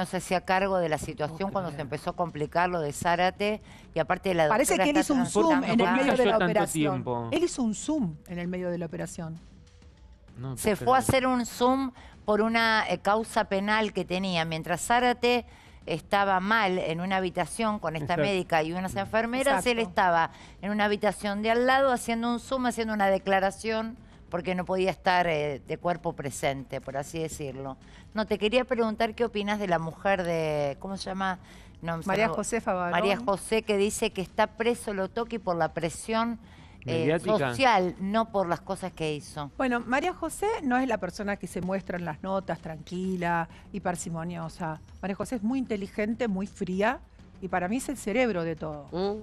no se hacía cargo de la situación cuando se empezó a complicar lo de Zárate y aparte de la Parece que él hizo un zoom en el medio de la operación. Él hizo un zoom en el medio de la operación. se fue a hacer un zoom por una eh, causa penal que tenía. Mientras Zárate estaba mal en una habitación con esta médica y unas mm. enfermeras, él estaba en una habitación de al lado haciendo un zoom, haciendo una declaración porque no podía estar eh, de cuerpo presente, por así decirlo. No, te quería preguntar qué opinas de la mujer de, ¿cómo se llama? María José Josefa María José, que dice que está preso Lotoqui por la presión eh, social, no por las cosas que hizo. Bueno, María José no es la persona que se muestra en las notas, tranquila y parsimoniosa. María José es muy inteligente, muy fría, y para mí es el cerebro de todo. Mm.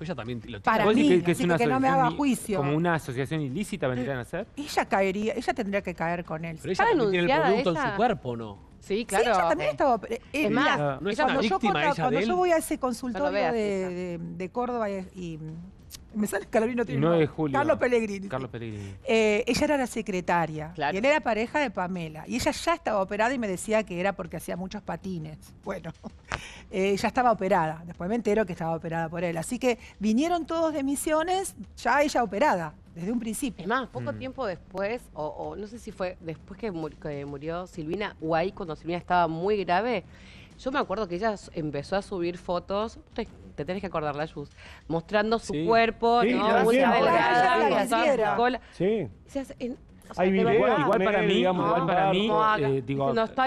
Ella también lo Para mí, que, que, es una que no me haga juicio. Como una asociación ilícita vendrían a ser. Ella caería, ella tendría que caer con él. Pero ella tiene el producto en su cuerpo, o ¿no? Sí, claro. Sí, ella también estaba. Eh, es más, ah, no, es cuando, yo, víctima, cuando yo voy a ese consultorio de, de, de, Córdoba y me sale Carolina tiene Carlos Pellegrini. Carlos Pellegrini. Eh, ella era la secretaria. Claro. Y él era pareja de Pamela. Y ella ya estaba operada y me decía que era porque hacía muchos patines. Bueno, eh, ya estaba operada. Después me entero que estaba operada por él. Así que vinieron todos de misiones, ya ella operada. Desde un principio. Es más, poco mm. tiempo después, o, no sé si fue después que, que murió Silvina, o ahí cuando Silvina estaba muy grave, yo me acuerdo que ella empezó a subir fotos, te, tenés que acordar la Jus, mostrando su cuerpo, ¿no? Una delgada, cola. Sí. igual, para mí, igual para mí,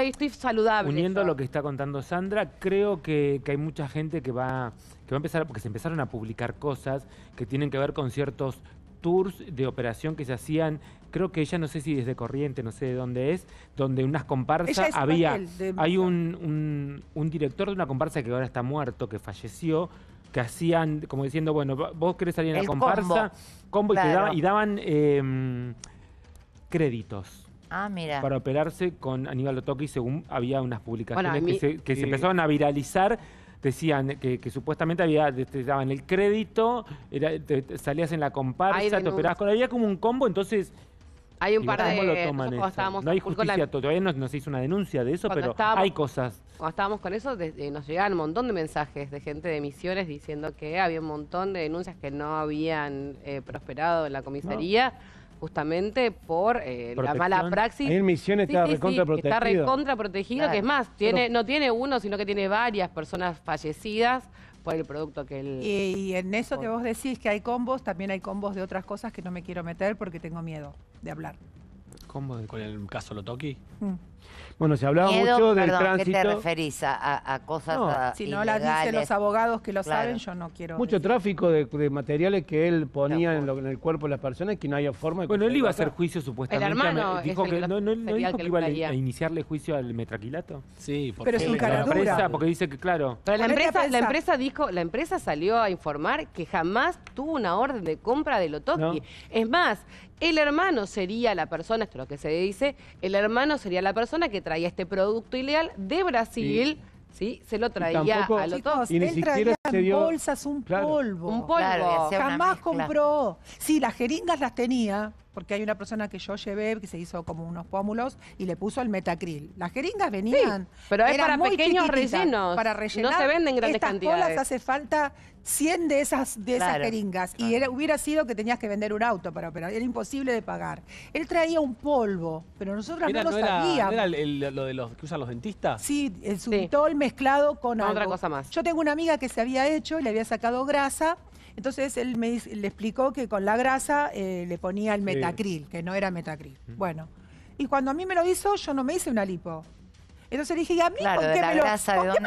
estoy, saludable. Uniendo lo que está contando Sandra, creo que, hay mucha gente que va que va a empezar, porque se empezaron a publicar cosas que tienen que ver con ciertos tours de operación que se hacían, creo que ella no sé si desde Corriente, no sé de dónde es, donde unas comparsas había. Hay un, director de una comparsa que ahora está muerto, que falleció, que hacían, como diciendo, bueno, vos querés salir en la comparsa, combo, y, daban, em, créditos. Ah, para operarse con Aníbal Otoki, según había unas publicaciones que, se, empezaban a viralizar decían que, supuestamente había, te daban el crédito, era, salías en la comparsa, te operabas con. Había como un combo, entonces. Hay un par de. no hay justicia, todavía no, se hizo una denuncia de eso, pero hay cosas. Cuando estábamos con eso, eh, nos llegaban un montón de mensajes de gente de misiones diciendo que había un montón de denuncias que no habían eh, prosperado en la comisaría justamente por eh, la mala praxis. en Misiones está recontraprotegido. Está recontraprotegido, que es más, tiene, no tiene uno, sino que tiene varias personas fallecidas por el producto que él... y, en eso que vos decís que hay combos, también hay combos de otras cosas que no me quiero meter porque tengo miedo de hablar. ¿Con el caso Lotoki? Mm. Bueno, se hablaba mucho del perdón, tránsito. ¿Qué te referís a, cosas Si no las dicen los abogados que lo saben, yo no quiero. Mucho tráfico de, materiales que él ponía en, en, el cuerpo de las personas que no había forma de. Bueno, él iba a hacer juicio supuestamente. El no, iba a iniciarle juicio al metraquilato. Sí, porque pero es un Porque dice que, claro. Pero la empresa, dijo, la empresa salió a informar que jamás tuvo una orden de compra de Lotoki. Es más, el hermano sería la persona, lo que se dice, el hermano sería la persona que traía este producto ilegal de Brasil. ¿sí? Se lo traía a los dos bolsas un polvo. Un polvo. Jamás compró. Sí, las jeringas las tenía, porque hay una persona que yo llevé que se hizo como unos pómulos y le puso el metacril. Las jeringas venían. pero es para pequeños rellenos. Para rellenar. No se venden grandes Estas cantidades. Bolas hace falta 100 de esas, de esas jeringas. Y hubiera sido que tenías que vender un auto para operar. Era imposible de pagar. Él traía un polvo, pero nosotros no lo sabíamos. era lo de los que usan los dentistas? Sí, el subitol mezclado con, otra cosa más. Yo tengo una amiga que se había Hecho hecho, le había sacado grasa. Entonces él me, le explicó que con la grasa eh, le ponía el metacril, que no era metacril. Bueno, y cuando a mí me lo hizo, yo no me hice una lipo. Entonces le dije, ¿y a mí por qué me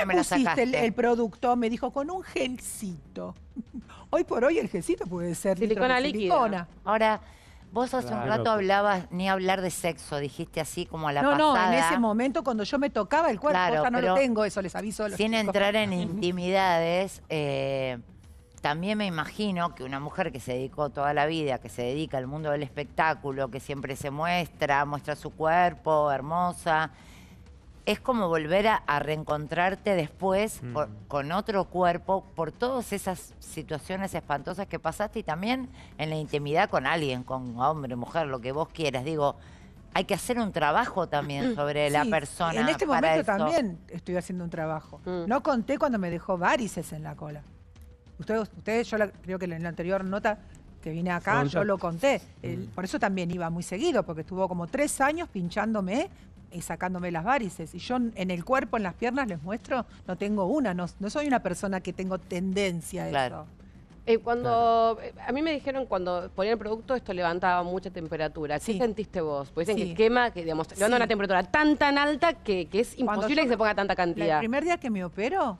lo, pusiste el, producto? Me dijo, con un gelcito. hoy por hoy el gelcito puede ser silicona líquida. Ahora... Vos hace un rato hablabas, ni hablar de sexo, dijiste así como a la pasada. No, no, en ese momento cuando yo me tocaba el cuerpo, no lo tengo, eso les aviso Sin entrar en intimidades, eh, también me imagino que una mujer que se dedicó toda la vida, que se dedica al mundo del espectáculo, que siempre se muestra, muestra su cuerpo, hermosa, es como volver a, reencontrarte después mm. con otro cuerpo por todas esas situaciones espantosas que pasaste y también en la intimidad con alguien, con hombre, mujer, lo que vos quieras. Digo, hay que hacer un trabajo también mm. sobre la persona. En este momento también estoy haciendo un trabajo. Mm. No conté cuando me dejó varices en la cola. Ustedes, ustedes yo creo que en la anterior nota que vine acá, yo lo conté. Mm. por eso también iba muy seguido, porque estuvo como tres años pinchándome y sacándome las varices. Y yo en el cuerpo, en las piernas, les muestro, no tengo una, no, soy una persona que tengo tendencia a eso. Eh, cuando eh, a mí me dijeron cuando ponían el producto esto levantaba mucha temperatura. ¿Qué sentiste vos? Pues dicen que quema, que digamos, levanta una temperatura tan tan alta que, que es imposible que se ponga tanta cantidad. El primer día que me opero,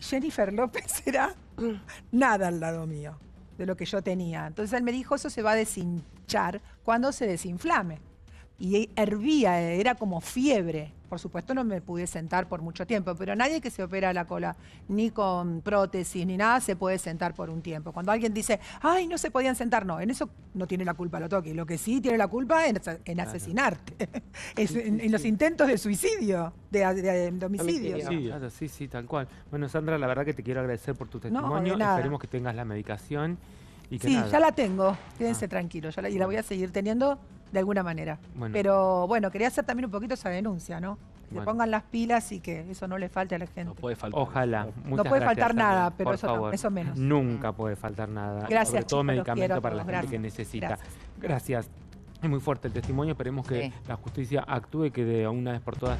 Jennifer López era mm. nada al lado mío de lo que yo tenía. Entonces él me dijo, eso se va a desinchar cuando se desinflame y hervía, era como fiebre. Por supuesto no me pude sentar por mucho tiempo, pero nadie que se opera la cola, ni con prótesis, ni nada, se puede sentar por un tiempo. Cuando alguien dice, ay, no se podían sentar, no, en eso no tiene la culpa lo toque. Lo que sí tiene la culpa es en, asesinarte, en, los intentos de suicidio, de, homicidio. sí, sí, tal cual. Bueno, Sandra, la verdad que te quiero agradecer por tu testimonio. Esperemos que tengas la medicación. sí, ya la tengo. Ah. Quédense tranquilos, ya y la voy a seguir teniendo de alguna manera. Pero bueno, quería hacer también un poquito esa denuncia, ¿no? Que pongan las pilas y que eso no le falte a la gente. No puede faltar. Ojalá. no puede faltar nada, pero eso, eso menos. Nunca puede faltar nada. Gracias. Sobre todo medicamento para la gente que necesita. Gracias. Es muy fuerte el testimonio, esperemos que la justicia actúe, que de una vez por todas...